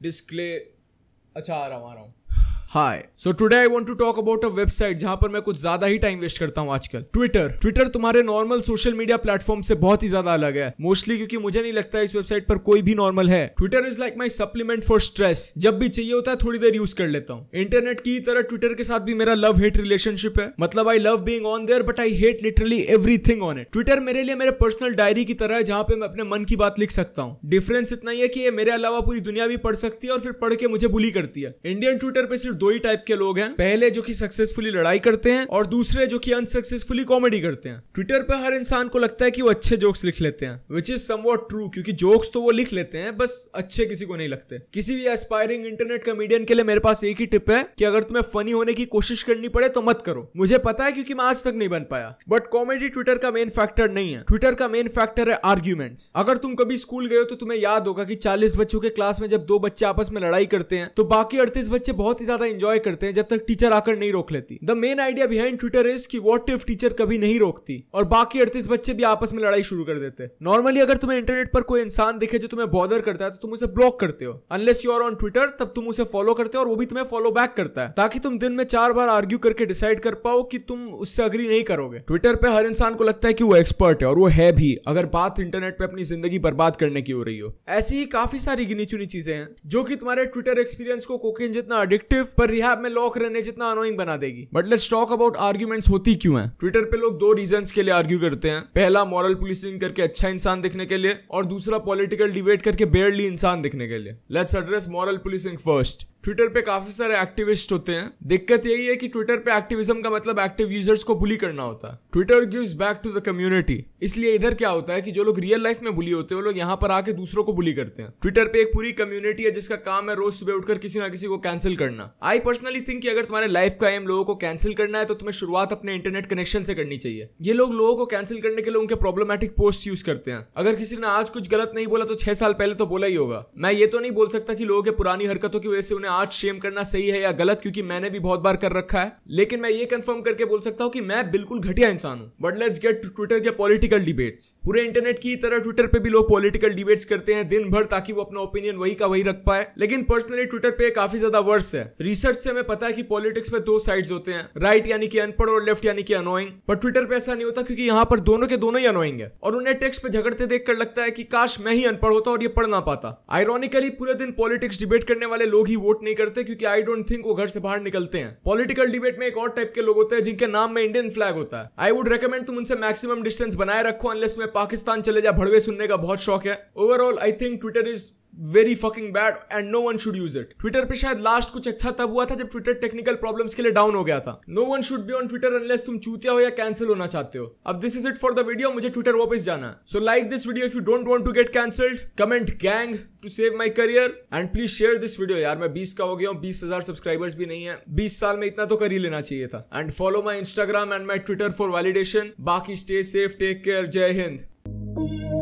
display अच्छा आ रहा हूँ आ रहा हूँ hi so today I want to talk about a website जहां पर मैं कुछ ज्यादा ही टाइम वेस्ट करता हूं आजकल ट्विटर ट्विटर तुम्हारे नॉर्मल सोशल मीडिया प्लेटफॉर्म से बहुत ही ज्यादा अलग है मोस्टली क्योंकि मुझे नहीं लगता इस वेबसाइट पर कोई भी नॉर्मल है Twitter is like my supplement for stress जब भी चाहिए होता है थोड़ी देर यूज कर लेता हूँ इंटरनेट की तरह ट्विटर के साथ भी मेरा लव हेट रिलेशनशिप है मतलब I love being on there but I hate literally everything on it Twitter मेरे लिए मेरे पर्सनल डायरी की तरह है जहां पे मैं अपने मन की बात लिख सकता हूँ डिफरेंस इतना ही है कि ये मेरे अलावा पूरी दुनिया भी पढ़ सकती है और फिर पढ़ के मुझे बुली करती है इंडियन ट्विटर पे सिर्फ दो ही टाइप के लोग हैं पहले जो कि सक्सेसफुली लड़ाई करते हैं और दूसरे जो कि अनसक्सेसफुली कॉमेडी करते हैं ट्विटर पर हर इंसान को लगता है कि वो अच्छे जोक्स लिख लेते हैं विच इज समवॉट ट्रू क्योंकि जोक्स तो वो लिख लेते हैं बस अच्छे किसी को नहीं लगते किसी भी एस्पायरिंग इंटरनेट कॉमेडियन के लिए मेरे पास एक ही टिप है कि अगर तुम्हें फनी होने की कोशिश करनी पड़े तो मत करो मुझे पता है क्योंकि मैं आज तक नहीं बन पाया बट कॉमेडी ट्विटर का मेन फैक्टर नहीं है ट्विटर का मेन फैक्टर है आर्ग्यूमेंट्स अगर तुम कभी स्कूल गए हो तो तुम्हें याद होगा कि चालीस बच्चों के क्लास में जब दो बच्चे आपस में लड़ाई करते हैं तो बाकी अड़तीस बच्चे बहुत ही ज्यादा ज्यादा इंजॉय करते हैं जब तक टीचर आकर नहीं रोक लेती the main idea behind Twitter is कि वॉट इफ टीचर कभी नहीं रोकती और बाकी अड़तीस बच्चे भी आपस में लड़ाई शुरू कर देते नॉर्मली अगर तुम्हें इंटरनेट पर कोई इंसान दिखे जो तुम्हें बॉदर करता है तो तुम उसे ब्लॉक करते हो unless you are on Twitter तब तुम उसे फॉलो करते हो और वो भी तुम्हें फॉलो बैक करता है ताकि तुम दिन में चार बार आर्ग्यू करके डिसाइड कर पाओ कि तुम उससे अग्री नहीं करोगे ट्विटर पे हर इंसान को लगता है कि वो एक्सपर्ट है और वो है भी अगर बात इंटरनेट पे अपनी जिंदगी बर्बाद करने की हो रही हो ऐसी ही काफी सारी गिनी चुनी चीजें हैं जो कि तुम्हारे ट्विटर एक्सपीरियंस को कोकिन जितना अडिक्टिव पर रिहाब में लॉक रहने जितना अनोइंग बना देगी but let's talk about arguments होती क्यों है ट्विटर पे लोग दो रीजन के लिए आर्ग्यू करते हैं पहला मॉरल पुलिसिंग करके अच्छा इंसान दिखने के लिए और दूसरा पॉलिटिकल डिबेट करके बेयरली इंसान दिखने के लिए let's address moral policing first Twitter पे काफी सारे एक्टिविस्ट होते हैं दिक्कत यही है कि ट्विटर पे एक्टिविज्म का मतलब एक्टिव यूजर्स को बुली करना होता है Twitter gives back to the community इसलिए इधर क्या होता है कि जो लोग रियल लाइफ में बुली होते हैं वो लोग यहाँ पर आके दूसरों को बुली करते हैं ट्विटर पे एक पूरी कम्युनिटी है जिसका काम है रोज सुबह उठकर किसी ना किसी को कैंसिल करना आई पर्सनली थिंक अगर तुम्हारे लाइफ का एम लोगों को कैंसिल करना है तो तुम्हें शुरुआत अपने इंटरनेट कनेक्शन से करनी चाहिए ये लोग लोगों को कैंसिल करने के लिए उनके प्रॉब्लमेटिक पोस्ट यूज करते हैं अगर किसी ने आज कुछ गलत नहीं बोला तो छह साल पहले तो बोला ही होगा मैं ये तो नहीं बोल सकता कि लोगों के पुरानी हरकतों की वजह से उन्हें में आज शेम करना सही है या गलत क्योंकि मैंने भी बहुत बार कर रखा है लेकिन मैं ये कंफर्म करके बोल सकता हूँ कि मैं बिल्कुल घटिया इंसान हूँ but let's get to Twitter के पॉलिटिकल डिबेट्स पूरे इंटरनेट की तरह ट्विटर पे भी लोग पॉलिटिकल डिबेट्स करते हैं दिन भर ताकि वो अपना ओपिनियन वही का वही रख पाए लेकिन पर्सनली ट्विटर पे काफी ज्यादा वर्स है रिसर्च से हमें पता है कि पॉलिटिक्स में दो साइड होते हैं राइट यानी कि अनपढ़ और लेफ्ट यानी कि अनोइंग पर ट्विटर पे ऐसा नहीं होता क्योंकि यहाँ पर दोनों के दोनों ही अनोइंग है और उन्हें टेक्स्ट पे झगड़ते देख कर लगता है कि काश मैं ही अनपढ़ होता और ये पढ़ ना पाता आयरॉनिकली पूरे दिन पॉलिटिक्स डिबेट करने वाले लोग ही वोट वोट नहीं करते क्योंकि आई डोंट थिंक वो घर से बाहर निकलते हैं पॉलिटिकल डिबेट में एक और टाइप के लोग होते हैं जिनके नाम में इंडियन फ्लैग होता है आई वुड रिकमेंड तुम उनसे मैक्सिमम डिस्टेंस बनाए रखो अनलेस में पाकिस्तान चले जा भड़वे सुनने का बहुत शौक है overall I think Twitter is very fucking bad and no one should use it Twitter पे शायद लास्ट कुछ अच्छा तब हुआ था जब ट्विटर टेक्निकल प्रॉब्लम्स के लिए डाउन हो गया था no one should be on Twitter unless तुम चूतिया हो या कैंसिल होना चाहते हो अब this is it for the video मुझे ट्विटर वापस जाना है so like this video if you don't want to get cancelled comment gang to save my career and please share this video यार मैं बीस का हो गया हूँ बीस हजार सब्सक्राइबर्स भी नहीं है बीस साल में इतना तो कर ही लेना चाहिए था and follow my Instagram and my Twitter for validation बाकी स्टे सेफ टेक केयर जय हिंद